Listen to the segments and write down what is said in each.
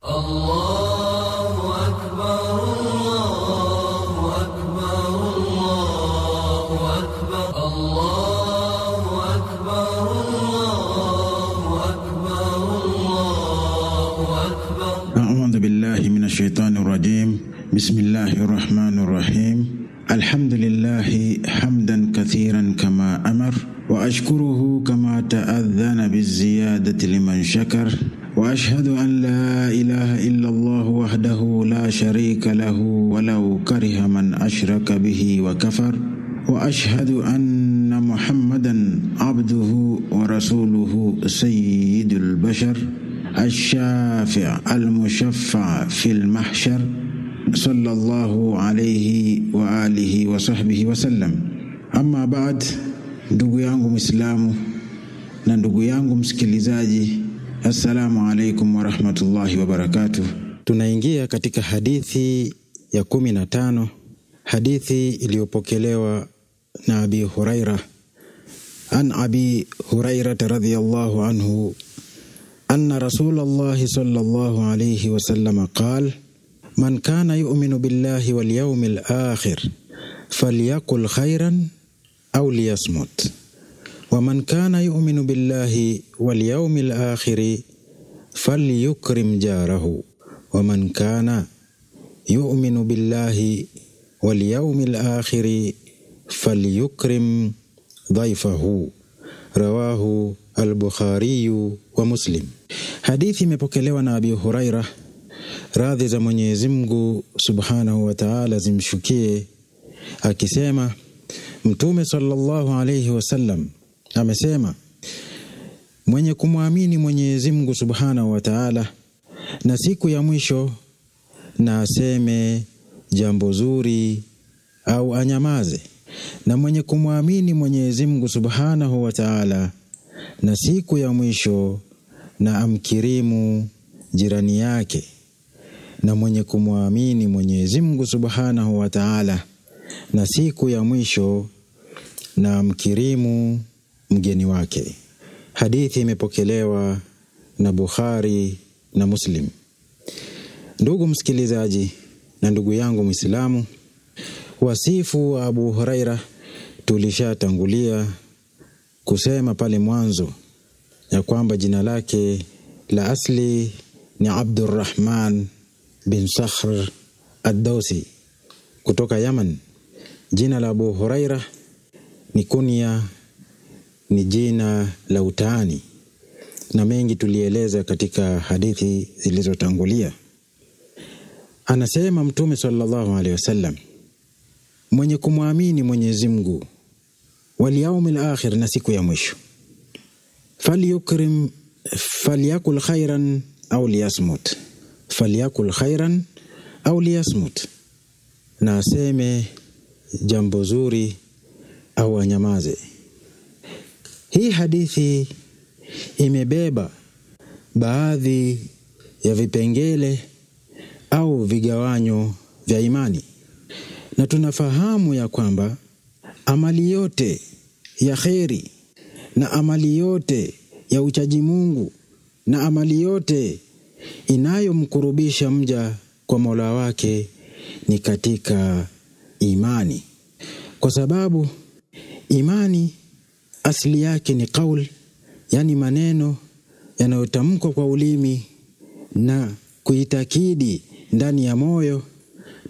الله أكبر الله أكبر الله أكبر الله أكبر الله أكبر الله أكبر أعوذ بالله من الشيطان الرجيم بسم الله الرحمن الرحيم الحمد لله حمدا كثيرا كما أمر وأشكره كما تأذن بالزيادة لمن شكر واشهد ان لا اله الا الله وحده لا شريك له ولو كره من اشرك به وكفر واشهد ان محمدا عبده ورسوله سيد البشر الشافع المشفع في المحشر صلى الله عليه واله وصحبه وسلم اما بعد ndugu yangu mwislamu سكليزاجي Assalamu alaikum warahmatullahi wabarakatuh. Tunaingia katika hadithi ya kumi na tano, hadithi iliyopokelewa na Abi Huraira. An Abi Hurairata radhiyallahu anhu anna Rasulallahi sallallahu alayhi wasallam qal man kana yuminu billahi walyawmi alakhir falyakul khairan au liyasmut waman kana yuminu billahi walyaumi lakhiri falyukrim jarahu waman kana yuminu billahi walyaumi lakhiri falyukrim dhaifahu rawahu Albukhariyu wa Muslim. Hadithi imepokelewa na Abi Huraira, radhi za Mwenyezi Mungu subhanahu wa taala zimshukie, akisema Mtume sallallahu alayhi wasallam amesema mwenye kumwamini Mwenyezi Mungu subhanahu wa taala na siku ya mwisho, na aseme jambo zuri au anyamaze, na mwenye kumwamini Mwenyezi Mungu subhanahu wa taala na siku ya mwisho, na amkirimu jirani yake, na mwenye kumwamini Mwenyezi Mungu subhanahu wa taala na siku ya mwisho, na amkirimu mgeni wake. Hadithi imepokelewa na Bukhari na Muslim. Ndugu msikilizaji na ndugu yangu Mwislamu, wasifu wa Abu Huraira tulishatangulia kusema pale mwanzo ya kwamba jina lake la asli ni Abdurrahman bin Sakhr ad kutoka Yaman. Jina la Abu Huraira ni kunya ni jina la utaani, na mengi tulieleza katika hadithi zilizotangulia. Anasema Mtume sallallahu alaihi wasallam, mwenye kumwamini Mwenyezi Mungu walyaumil akhir, na siku ya mwisho, falyukrim falyakul khairan au liyasmut, falyakul khairan au liyasmut, na aseme jambo zuri au anyamaze. Hii hadithi imebeba baadhi ya vipengele au vigawanyo vya imani, na tunafahamu ya kwamba amali yote ya kheri na amali yote ya uchaji Mungu na amali yote inayomkurubisha mja kwa Mola wake ni katika imani, kwa sababu imani asili yake ni qaul, yani maneno yanayotamkwa kwa ulimi na kuitakidi ndani ya moyo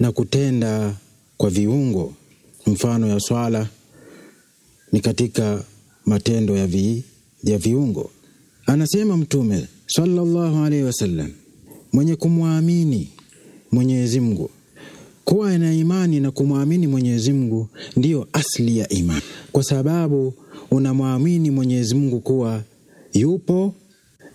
na kutenda kwa viungo. Mfano ya swala ni katika matendo ya, vi, ya viungo. Anasema Mtume salllahu alaihi wasallam, mwenye kumwamini mwenyezimgu kuwa na imani na kumwamini mwenyezimgu ndiyo asli ya imani, kwa sababu unamwamini Mwenyezi Mungu kuwa yupo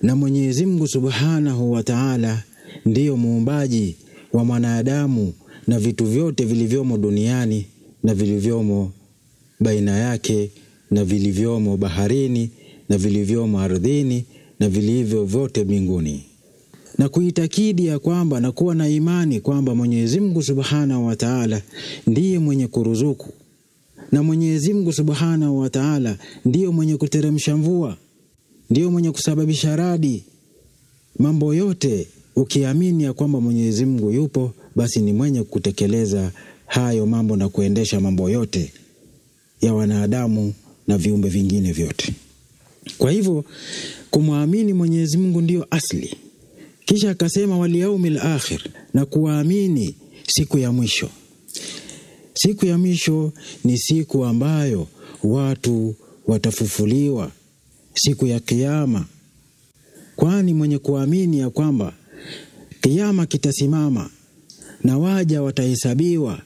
na Mwenyezi Mungu Subhanahu wa Ta'ala ndiyo muumbaji wa mwanadamu na vitu vyote vilivyomo duniani na vilivyomo baina yake na vilivyomo baharini na vilivyomo ardhini na vilivyo vyote mbinguni, na kuitakidi ya kwamba na kuwa na imani kwamba Mwenyezi Mungu Subhanahu wa Ta'ala ndiye mwenye kuruzuku na Mwenyezi Mungu Subhanahu wa Ta'ala ndiyo mwenye kuteremsha mvua, ndiyo mwenye kusababisha radi. Mambo yote ukiamini ya kwamba Mwenyezi Mungu yupo, basi ni mwenye kutekeleza hayo mambo na kuendesha mambo yote ya wanadamu na viumbe vingine vyote. Kwa hivyo kumwamini Mwenyezi Mungu ndiyo asli. Kisha akasema wal yaumil akhir, na kuwaamini siku ya mwisho. Siku ya mwisho ni siku ambayo watu watafufuliwa, siku ya Kiama, kwani mwenye kuamini ya kwamba kiama kitasimama na waja watahesabiwa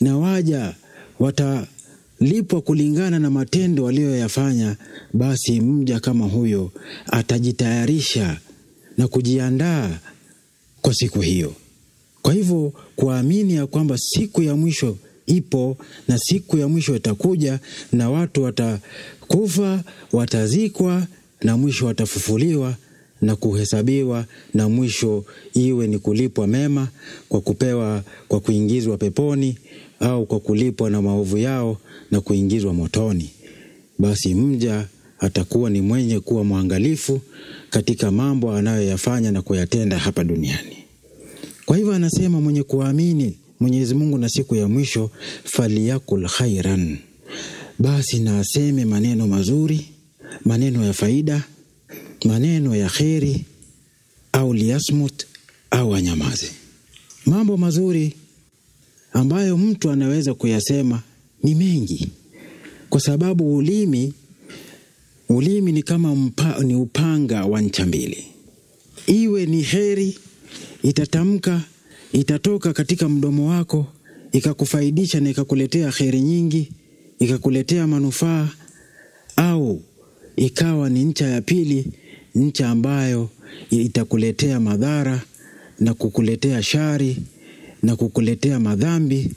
na waja watalipwa kulingana na matendo waliyoyafanya, basi mja kama huyo atajitayarisha na kujiandaa kwa siku hiyo. Kwa hivyo kuamini ya kwamba siku ya mwisho ipo na siku ya mwisho itakuja, na watu watakufa, watazikwa, na mwisho watafufuliwa na kuhesabiwa, na mwisho iwe ni kulipwa mema kwa kupewa, kwa kuingizwa peponi au kwa kulipwa na maovu yao na kuingizwa motoni. Basi mja atakuwa ni mwenye kuwa mwangalifu katika mambo anayoyafanya na kuyatenda hapa duniani. Kwa hivyo anasema mwenye kuamini Mwenyezi Mungu na siku ya mwisho, faliyakul khairan, basi na aseme maneno mazuri, maneno ya faida, maneno ya kheri, au liasmut au anyamaze. Mambo mazuri ambayo mtu anaweza kuyasema ni mengi, kwa sababu ulimi ulimi ni kama mpa, ni upanga wa ncha mbili. Iwe ni heri itatamka itatoka katika mdomo wako ikakufaidisha na ikakuletea kheri nyingi, ikakuletea manufaa, au ikawa ni ncha ya pili, ncha ambayo itakuletea madhara na kukuletea shari na kukuletea madhambi,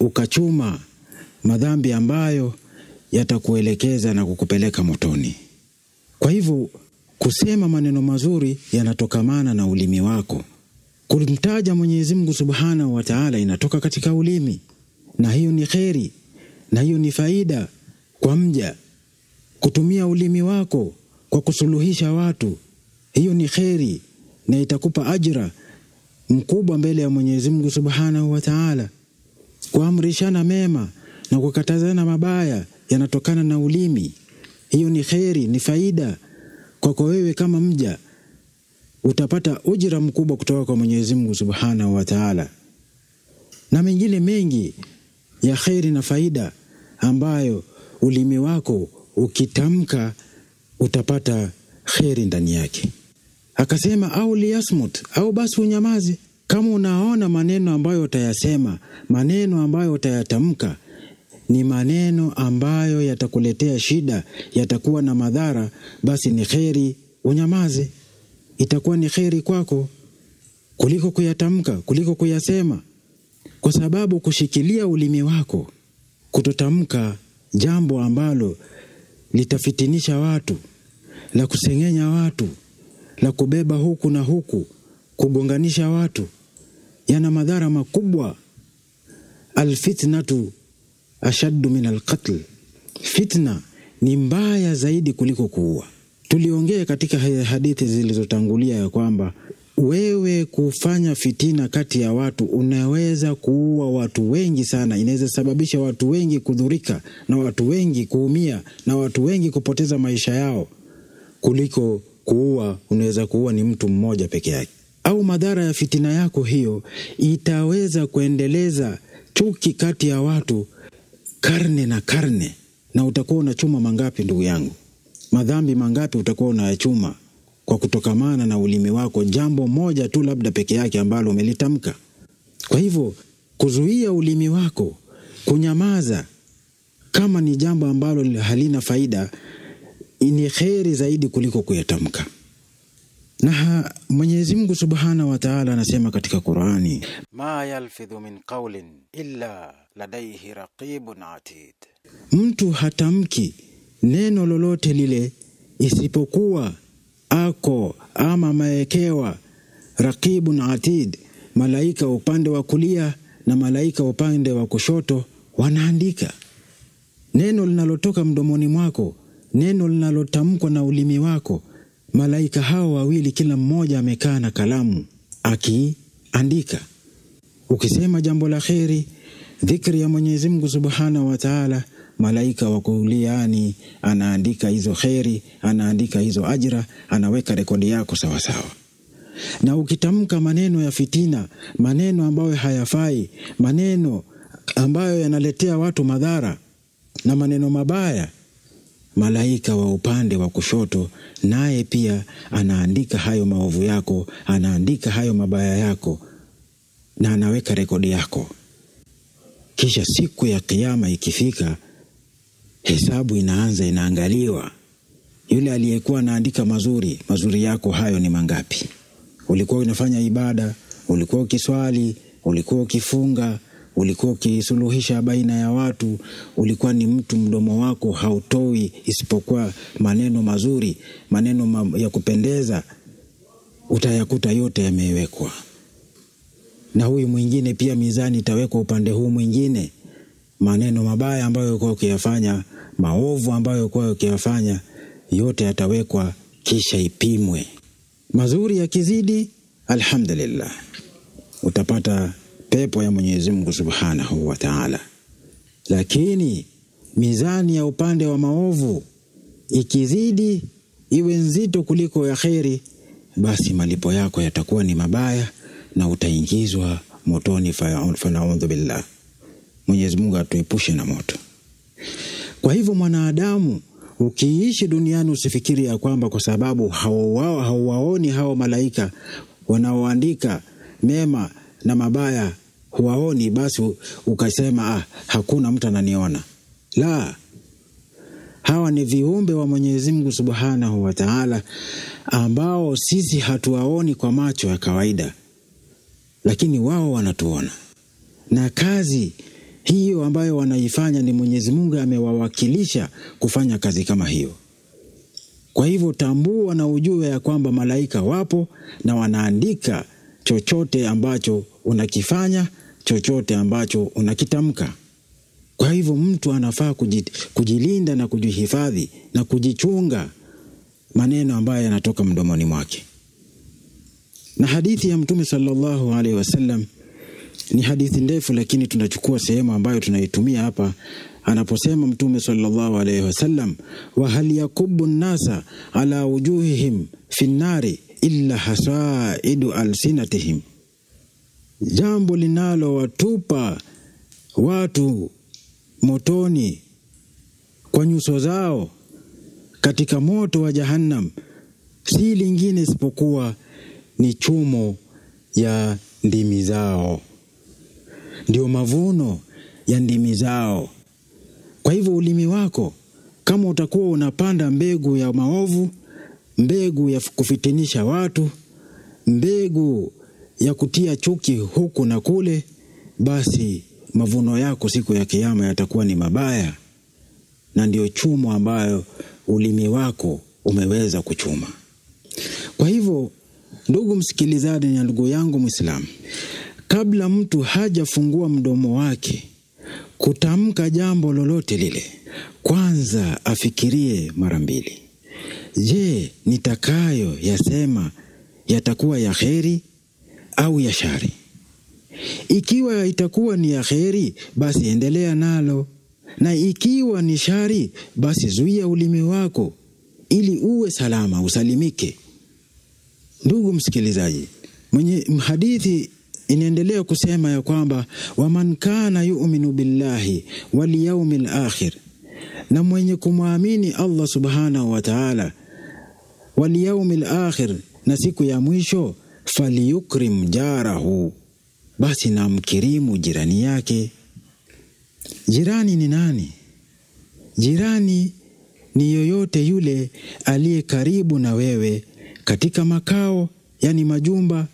ukachuma madhambi ambayo yatakuelekeza na kukupeleka motoni. Kwa hivyo kusema maneno mazuri yanatokamana na ulimi wako. Kumtaja Mwenyezi Mungu Subhanahu wa Ta'ala inatoka katika ulimi, na hiyo ni kheri na hiyo ni faida kwa mja. Kutumia ulimi wako kwa kusuluhisha watu, hiyo ni kheri na itakupa ajira mkubwa mbele ya Mwenyezi Mungu Subhanahu wa Ta'ala. Kuamrishana mema na kukatazana mabaya yanatokana na ulimi, hiyo ni kheri, ni faida kwako wewe kama mja utapata ujira mkubwa kutoka kwa Mwenyezi Mungu Subhanahu wa Ta'ala, na mengine mengi ya kheri na faida ambayo ulimi wako ukitamka utapata kheri ndani yake. Akasema au liyasmut, au basi unyamaze. Kama unaona maneno ambayo utayasema, maneno ambayo utayatamka ni maneno ambayo yatakuletea shida, yatakuwa na madhara, basi ni kheri unyamaze itakuwa ni kheri kwako kuliko kuyatamka, kuliko kuyasema, kwa sababu kushikilia ulimi wako kutotamka jambo ambalo litafitinisha watu, la kusengenya watu, la kubeba huku na huku, kugonganisha watu, yana madhara makubwa. Alfitnatu ashaddu min alqatl, fitna ni mbaya zaidi kuliko kuua. Tuliongea katika hadithi zilizotangulia ya kwamba wewe kufanya fitina kati ya watu unaweza kuua watu wengi sana, inaweza sababisha watu wengi kudhurika na watu wengi kuumia na watu wengi kupoteza maisha yao, kuliko kuua. Unaweza kuua ni mtu mmoja peke yake, au madhara ya fitina yako hiyo itaweza kuendeleza chuki kati ya watu karne na karne, na utakuwa unachuma mangapi, ndugu yangu? madhambi mangapi utakuwa unayachuma kwa kutokamana na ulimi wako, jambo moja tu labda peke yake ambalo umelitamka. Kwa hivyo kuzuia ulimi wako, kunyamaza, kama ni jambo ambalo halina faida, ni kheri zaidi kuliko kuyatamka. Na Mwenyezi Mungu Subhanahu wa Ta'ala anasema katika Qur'ani, ma yalfidhu min qawlin illa ladayhi raqibun atid, mtu hatamki neno lolote lile isipokuwa ako ama maekewa rakibu na atid, malaika upande wa kulia na malaika upande wa kushoto wanaandika neno linalotoka mdomoni mwako, neno linalotamkwa na ulimi wako. Malaika hao wawili, kila mmoja amekaa na kalamu akiandika. Ukisema jambo la kheri, dhikri ya mwenyezimngu subhanahu wa taala malaika wa kuliani yaani anaandika hizo kheri, anaandika hizo ajira, anaweka rekodi yako sawasawa sawa. Na ukitamka maneno ya fitina, maneno ambayo hayafai, maneno ambayo yanaletea watu madhara na maneno mabaya, malaika wa upande wa kushoto naye pia anaandika hayo maovu yako, anaandika hayo mabaya yako na anaweka rekodi yako. Kisha siku ya Kiama ikifika, hesabu inaanza, inaangaliwa yule aliyekuwa anaandika mazuri. Mazuri yako hayo ni mangapi? Ulikuwa unafanya ibada, ulikuwa ukiswali, ulikuwa ukifunga, ulikuwa ukisuluhisha baina ya watu, ulikuwa ni mtu mdomo wako hautoi isipokuwa maneno mazuri, maneno ma ya kupendeza, utayakuta yote yamewekwa. Na huyu mwingine pia mizani itawekwa upande huu mwingine, maneno mabaya ambayo ulikuwa ukiyafanya maovu ambayo kwa ukiyafanya yote yatawekwa kisha ipimwe. Mazuri yakizidi, alhamdulillah, utapata pepo ya Mwenyezi Mungu Subhanahu wa Ta'ala. Lakini mizani ya upande wa maovu ikizidi, iwe nzito kuliko ya kheri, basi malipo yako yatakuwa ni mabaya na utaingizwa motoni, falaudhu billah. Mwenyezi Mungu atuepushe na moto. Kwa hivyo mwanadamu ukiishi duniani usifikiri ya kwamba kwa sababu hauwaoni hao malaika wanaoandika mema na mabaya huwaoni, basi ukasema ah, hakuna mtu ananiona. La, hawa ni viumbe wa Mwenyezi Mungu Subhanahu wa Ta'ala, ambao sisi hatuwaoni kwa macho ya kawaida, lakini wao wanatuona na kazi hiyo ambayo wanaifanya ni Mwenyezi Mungu amewawakilisha kufanya kazi kama hiyo. Kwa hivyo tambua na ujue ya kwamba malaika wapo na wanaandika chochote ambacho unakifanya, chochote ambacho unakitamka. Kwa hivyo mtu anafaa kujilinda na kujihifadhi na kujichunga maneno ambayo yanatoka mdomoni mwake. Na hadithi ya Mtume sallallahu alaihi wasallam ni hadithi ndefu, lakini tunachukua sehemu ambayo tunaitumia hapa anaposema Mtume sallallahu alaihi wasallam, wa hal yakubu nnasa ala wujuhihim fi nnari illa hasaidu alsinatihim, jambo linalowatupa watu motoni kwa nyuso zao katika moto wa Jahannam si lingine isipokuwa ni chumo ya ndimi zao ndio mavuno ya ndimi zao. Kwa hivyo ulimi wako, kama utakuwa unapanda mbegu ya maovu, mbegu ya kufitinisha watu, mbegu ya kutia chuki huku na kule, basi mavuno yako siku ya Kiama yatakuwa ni mabaya, na ndiyo chumo ambayo ulimi wako umeweza kuchuma. Kwa hivyo, ndugu msikilizaji na ndugu yangu Mwislamu, kabla mtu hajafungua mdomo wake kutamka jambo lolote lile, kwanza afikirie mara mbili. Je, nitakayo yasema yatakuwa ya kheri au ya shari? Ikiwa itakuwa ni ya kheri, basi endelea nalo, na ikiwa ni shari, basi zuia ulimi wako ili uwe salama, usalimike. Ndugu msikilizaji, mwenye hadithi inaendelea kusema ya kwamba waman kana yuminu billahi walyaumi lakhir, na mwenye kumwamini Allah subhanahu wa taala, walyaumi lakhir, na siku ya mwisho, falyukrim jarahu, basi na mkirimu jirani yake. Jirani ni nani? Jirani ni yoyote yule aliye karibu na wewe katika makao, yani majumba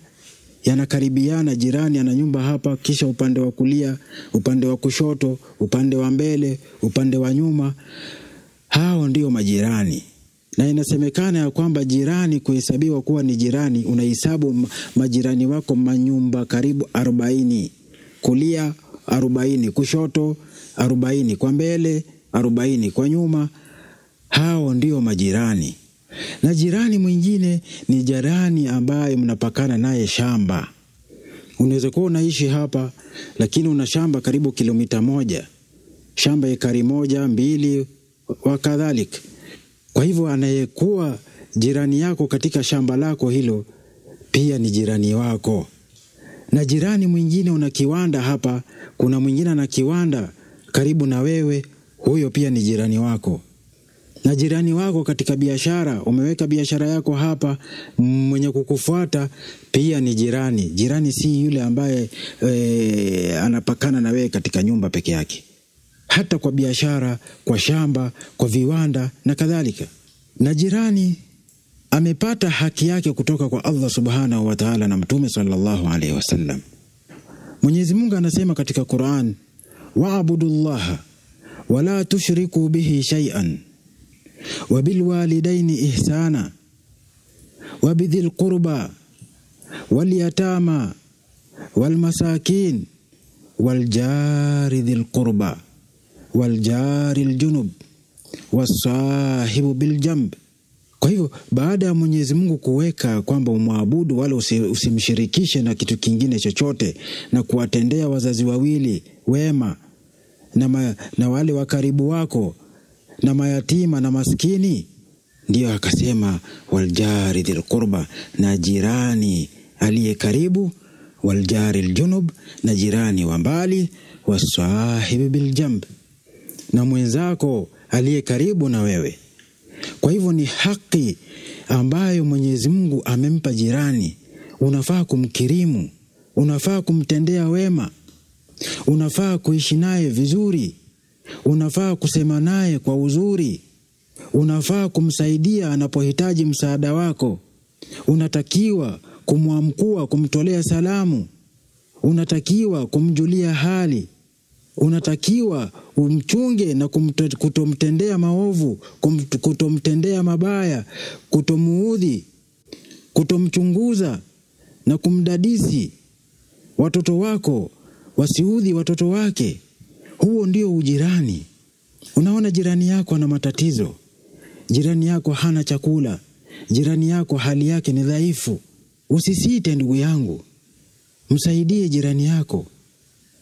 yanakaribiana, jirani ana nyumba hapa, kisha upande wa kulia, upande wa kushoto, upande wa mbele, upande wa nyuma, hao ndio majirani na inasemekana ya kwamba jirani kuhesabiwa kuwa ni jirani, unahesabu majirani wako manyumba karibu arobaini, kulia arobaini, kushoto arobaini, kwa mbele arobaini, kwa nyuma. Hao ndio majirani na jirani mwingine ni jirani ambaye mnapakana naye shamba. Unaweza kuwa unaishi hapa, lakini una shamba karibu kilomita moja, shamba ekari moja mbili, wa kadhalika. Kwa hivyo anayekuwa jirani yako katika shamba lako hilo pia ni jirani wako, na jirani mwingine una kiwanda hapa, kuna mwingine ana kiwanda karibu na wewe, huyo pia ni jirani wako na jirani wako katika biashara. Umeweka biashara yako hapa, mwenye kukufuata pia ni jirani. Jirani si yule ambaye e, anapakana na wewe katika nyumba peke yake, hata kwa biashara, kwa shamba, kwa viwanda na kadhalika. Na jirani amepata haki yake kutoka kwa Allah subhanahu wa taala na Mtume sallallahu alaihi wasallam. Mwenyezi Mungu anasema katika Quran, wabudu llaha wala tushriku bihi shaian wabilwalidaini ihsana wabidhil qurba walyatama walmasakin waljari dhil qurba waljari ljunub wasahibu biljamb. Kwa hivyo baada ya Mwenyezi Mungu kuweka kwamba umwabudu wala usimshirikishe na kitu kingine chochote, na kuwatendea wazazi wawili wema na, ma, na wale wa karibu wako na mayatima na maskini? Ndiyo akasema waljari dhil qurba, na jirani aliye karibu, waljari ljunub, na jirani wa mbali, wasahibi biljamb, na mwenzako aliye karibu na wewe. Kwa hivyo ni haki ambayo Mwenyezi Mungu amempa jirani, unafaa kumkirimu, unafaa kumtendea wema, unafaa kuishi naye vizuri unafaa kusema naye kwa uzuri, unafaa kumsaidia anapohitaji msaada wako, unatakiwa kumwamkua, kumtolea salamu, unatakiwa kumjulia hali, unatakiwa umchunge na kutomtendea maovu, kutomtendea mabaya, kutomuudhi, kutomchunguza na kumdadisi. Watoto wako wasiudhi watoto wake. Huo ndio ujirani. Unaona, jirani yako ana matatizo, jirani yako hana chakula, jirani yako hali yake ni dhaifu. Usisite ndugu yangu, msaidie jirani yako.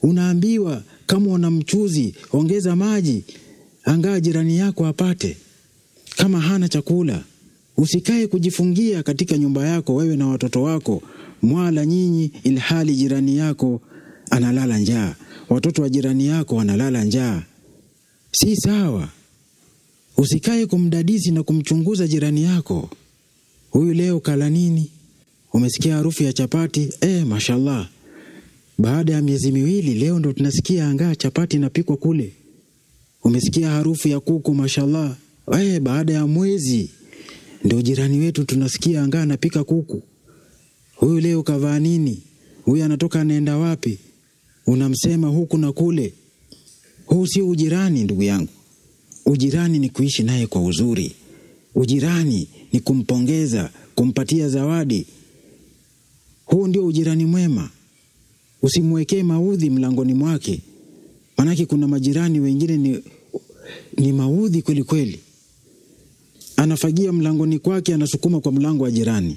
Unaambiwa kama una mchuzi ongeza maji, angaa jirani yako apate. Kama hana chakula, usikae kujifungia katika nyumba yako, wewe na watoto wako mwala nyinyi, ilhali jirani yako analala njaa watoto wa jirani yako wanalala njaa. Si sawa. Usikae kumdadisi na kumchunguza jirani yako. Huyu leo kala nini? Umesikia harufu ya chapati? Eh, mashallah. Baada ya miezi miwili leo ndo tunasikia angaa chapati inapikwa kule. Umesikia harufu ya kuku mashallah. Eh, baada ya mwezi ndio jirani wetu tunasikia angaa anapika kuku. Huyu leo kavaa nini? Huyu anatoka anaenda wapi? unamsema huku na kule. Huu sio ujirani, ndugu yangu. Ujirani ni kuishi naye kwa uzuri. Ujirani ni kumpongeza, kumpatia zawadi. Huu ndio ujirani mwema. Usimwekee maudhi mlangoni mwake, maanake kuna majirani wengine ni, ni maudhi kweli kweli. Anafagia mlangoni kwake, anasukuma kwa mlango wa jirani,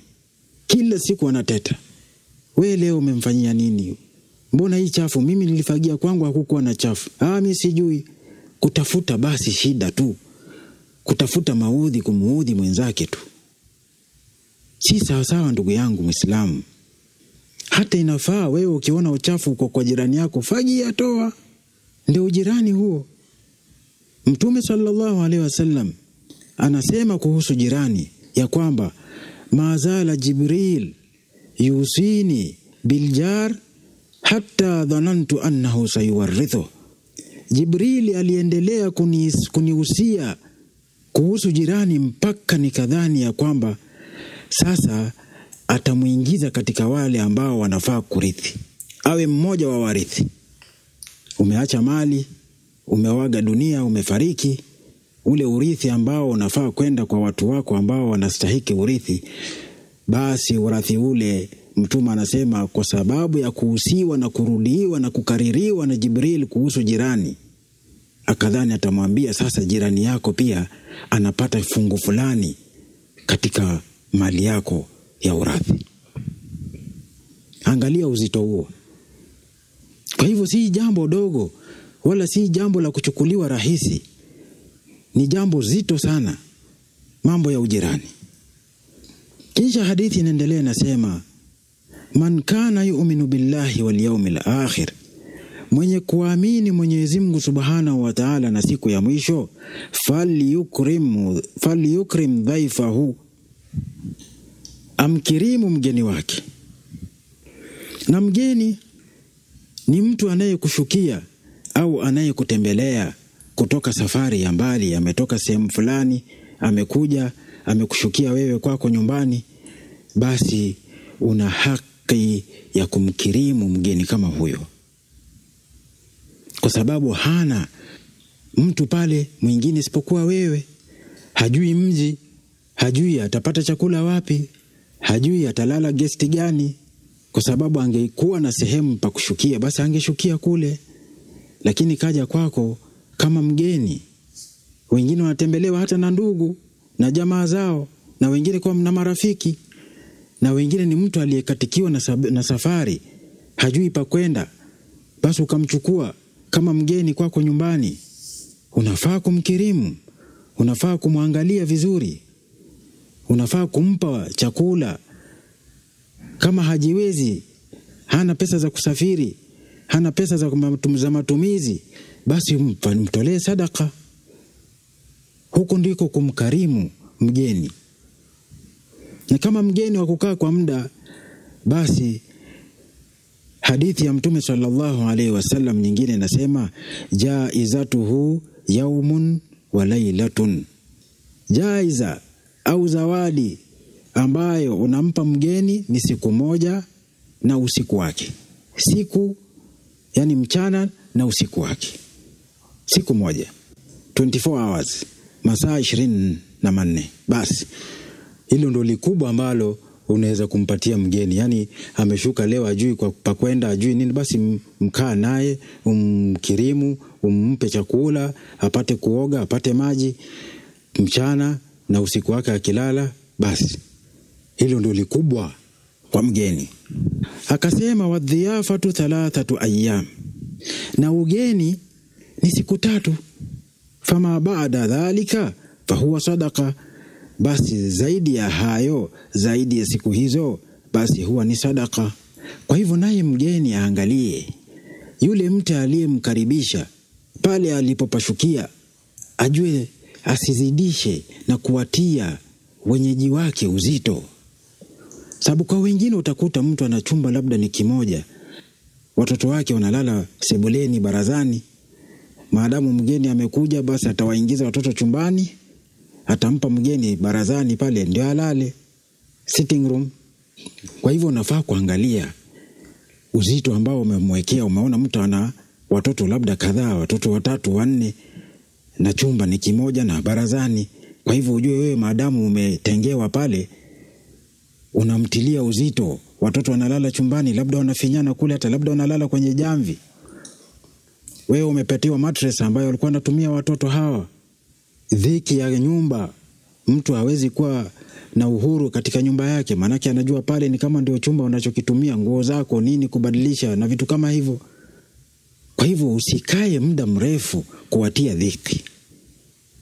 kila siku anateta. We leo umemfanyia nini? Mbona hii chafu? Mimi nilifagia kwangu hakukuwa na chafu. Ah, mi sijui. Kutafuta basi shida tu. Kutafuta maudhi kumuudhi mwenzake tu. Si sawasawa ndugu yangu Mwislamu. Hata inafaa wewe ukiona uchafu uko kwa jirani yako, fagia, toa. Ndio ujirani huo. Mtume sallallahu alaihi wasallam anasema kuhusu jirani ya kwamba mazala Jibril yusini biljar hata dhanantu annahu sayuwarithu. Jibrili aliendelea kunihusia kuhusu jirani mpaka nikadhani ya kwamba sasa atamwingiza katika wale ambao wanafaa kurithi, awe mmoja wa warithi. Umeacha mali, umewaga dunia, umefariki. Ule urithi ambao unafaa kwenda kwa watu wako ambao wanastahiki urithi, basi urathi ule Mtume anasema kwa sababu ya kuhusiwa na kurudiwa na kukaririwa na Jibril kuhusu jirani, akadhani atamwambia sasa, jirani yako pia anapata fungu fulani katika mali yako ya urathi Angalia uzito huo. Kwa hivyo si jambo dogo wala si jambo la kuchukuliwa rahisi, ni jambo zito sana, mambo ya ujirani. Kisha hadithi inaendelea inasema man kana yuminu billahi wal lakhir akhir, mwenye kuamini Mwenyezi Mungu subhanahu wa taala na siku ya mwisho, falyukrim falyukrim dhaifahu, amkirimu mgeni wake. Na mgeni ni mtu anayekushukia au anayekutembelea kutoka safari ya mbali, ametoka sehemu fulani, amekuja amekushukia wewe kwako nyumbani, basi una haki haki ya kumkirimu mgeni kama huyo, kwa sababu hana mtu pale mwingine isipokuwa wewe. Hajui mji, hajui atapata chakula wapi, hajui atalala gesti gani, kwa sababu angekuwa na sehemu pa kushukia, basi angeshukia kule, lakini kaja kwako kama mgeni. Wengine wanatembelewa hata na ndugu na jamaa zao, na wengine kwa na marafiki na wengine ni mtu aliyekatikiwa na, na safari hajui pa kwenda, basi ukamchukua kama mgeni kwako nyumbani. Unafaa kumkirimu, unafaa kumwangalia vizuri, unafaa kumpa chakula. Kama hajiwezi, hana pesa za kusafiri, hana pesa za matumizi, basi mtolee sadaka. Huku ndiko kumkarimu mgeni na kama mgeni wa kukaa kwa muda, basi hadithi ya Mtume sallallahu alaihi wasallam nyingine inasema jaizatuhu yaumun wa lailatun. Jaiza au zawadi ambayo unampa mgeni ni siku moja na usiku wake, siku yani mchana na usiku wake, siku moja 24 hours, masaa ishirini na manne basi hilo ndo likubwa ambalo unaweza kumpatia mgeni. Yani ameshuka leo, ajui kwa pakwenda, ajui nini, basi mkaa naye, umkirimu, umpe chakula, apate kuoga, apate maji mchana na usiku wake akilala, basi hilo ndo likubwa kwa mgeni. Akasema wadhiafatu thalathatu ayyam, na ugeni ni siku tatu. Fama baada dhalika fahuwa sadaka, basi zaidi ya hayo, zaidi ya siku hizo, basi huwa ni sadaka. Kwa hivyo, naye mgeni aangalie yule mtu aliyemkaribisha pale alipopashukia, ajue asizidishe na kuwatia wenyeji wake uzito, sababu kwa wengine utakuta mtu ana chumba labda ni kimoja, watoto wake wanalala sebuleni, barazani. Maadamu mgeni amekuja, basi atawaingiza watoto chumbani atampa mgeni barazani pale ndio alale sitting room. Kwa hivyo unafaa kuangalia uzito ambao umemwekea. Umeona mtu ana watoto labda kadhaa, watoto watatu wanne, na chumba ni kimoja na barazani. Kwa hivyo ujue wewe, maadamu umetengewa pale, unamtilia uzito. Watoto wanalala chumbani, labda wanafinyana kule, hata labda wanalala kwenye jamvi. Wewe umepatiwa mattress ambayo walikuwa wanatumia watoto hawa dhiki ya nyumba, mtu hawezi kuwa na uhuru katika nyumba yake, maanake anajua pale ni kama ndio chumba unachokitumia, nguo zako, nini, kubadilisha na vitu kama hivyo. Kwa hivyo usikae muda mrefu kuwatia dhiki.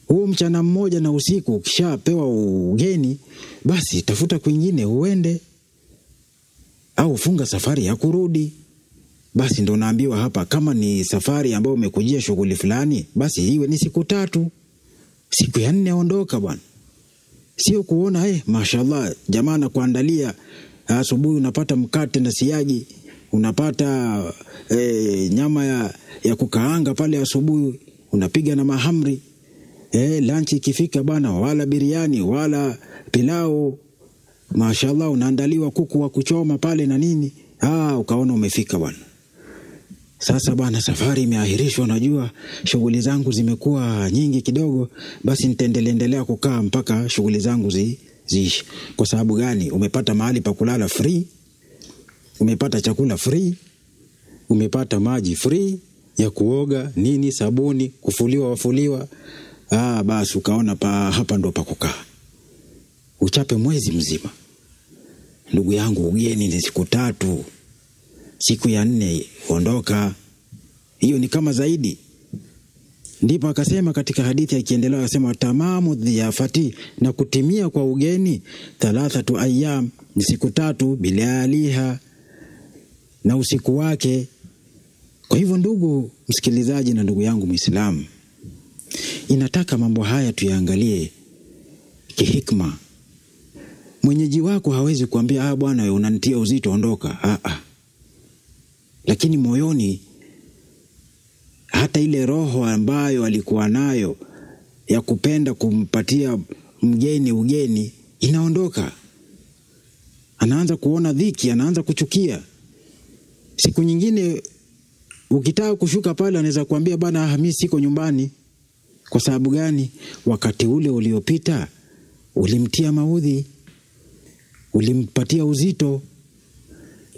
Huo mchana mmoja na usiku, ukishapewa ugeni, basi tafuta kwingine uende, au funga safari ya kurudi. Basi ndo naambiwa hapa, kama ni safari ambayo umekujia shughuli fulani, basi iwe ni siku tatu siku ya nne aondoka bwana, sio kuona eh, mashallah jamaa nakuandalia asubuhi, unapata mkate na siagi, unapata eh, nyama ya, ya kukaanga pale asubuhi, unapiga na mahamri eh, lanchi ikifika bana, wala biriani wala pilau, mashallah, unaandaliwa kuku wa kuchoma pale na nini, ah, ukaona umefika bwana. Sasa bwana, safari imeahirishwa, unajua shughuli zangu zimekuwa nyingi kidogo, basi ntaendeleendelea kukaa mpaka shughuli zangu zi, ziishi. Kwa sababu gani? Umepata mahali pa kulala free, umepata chakula free, umepata maji free ya kuoga nini, sabuni, kufuliwa, wafuliwa. Aa, ah, basi ukaona pa hapa ndo pakukaa uchape mwezi mzima. Ndugu yangu, ugeni ni siku tatu siku ya nne ondoka, hiyo ni kama zaidi. Ndipo akasema katika hadithi akiendelea, akasema tamamu dhiafati, na kutimia kwa ugeni, thalathatu ayam, ni siku tatu, aliha na usiku wake. Kwa hivyo, ndugu msikilizaji na ndugu yangu Mwislamu, inataka mambo haya tuyaangalie kihikma. Mwenyeji wako hawezi kuambia ah, bwana unanitia uzito, ondoka. Ah, ah lakini moyoni hata ile roho ambayo alikuwa nayo ya kupenda kumpatia mgeni ugeni inaondoka. Anaanza kuona dhiki, anaanza kuchukia. Siku nyingine ukitaka kushuka pale, anaweza kuambia bana, ah, mi siko nyumbani. Kwa sababu gani? Wakati ule uliopita ulimtia maudhi, ulimpatia uzito,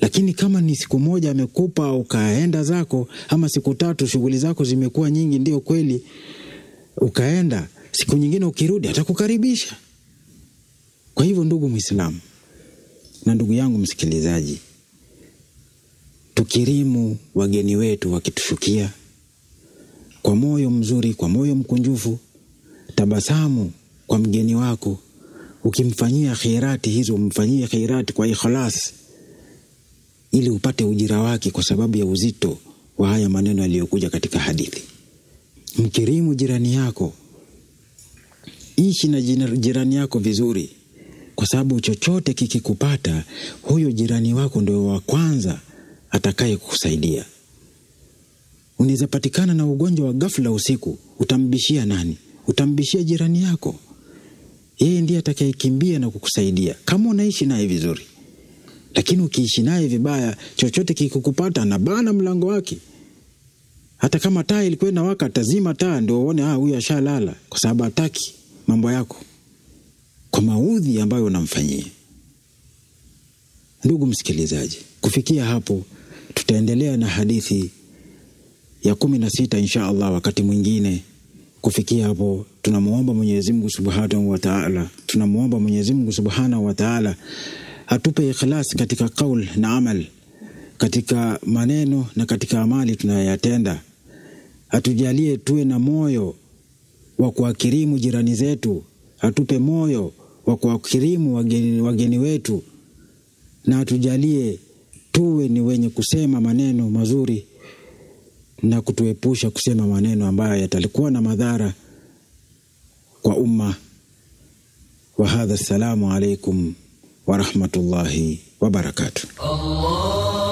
lakini kama ni siku moja amekupa ukaenda zako, ama siku tatu shughuli zako zimekuwa nyingi, ndio kweli, ukaenda siku nyingine, ukirudi atakukaribisha. Kwa hivyo, ndugu Mwislamu na ndugu yangu msikilizaji, tukirimu wageni wetu wakitushukia kwa moyo mzuri, kwa moyo mkunjufu, tabasamu kwa mgeni wako, ukimfanyia khairati hizo, umfanyie khairati kwa ikhlas ili upate ujira wake kwa sababu ya uzito wa haya maneno yaliyokuja katika hadithi. Mkirimu jirani yako, ishi na jirani yako vizuri, kwa sababu chochote kikikupata, huyo jirani wako ndio wa kwanza atakaye kukusaidia. Unaweza patikana na ugonjwa wa ghafla usiku, utambishia nani? Utambishia jirani yako, yeye ndiye atakayekimbia na kukusaidia kama unaishi naye vizuri lakini ukiishi naye vibaya, chochote kikukupata na bana mlango wake. Hata kama taa ilikuwa inawaka, tazima taa ndio uone, ah, huyu ashalala, kwa sababu hataki mambo yako kwa maudhi ambayo unamfanyia. Ndugu msikilizaji, kufikia hapo tutaendelea na hadithi ya kumi na sita insha Allah wakati mwingine. Kufikia hapo, tunamwomba mwenyezimngu subhanahu wataala tunamwomba mwenyezimngu Mungu subhanahu wa atupe ikhlas katika qaul na amal, katika maneno na katika amali tunayoyatenda. Atujalie tuwe na moyo wa kuwakirimu jirani zetu, atupe moyo wa kuwakirimu wageni, wageni wetu, na atujalie tuwe ni wenye kusema maneno mazuri na kutuepusha kusema maneno ambayo yatalikuwa na madhara kwa umma. Wa hadha, assalamu alaikum ورحمة الله وبركاته الله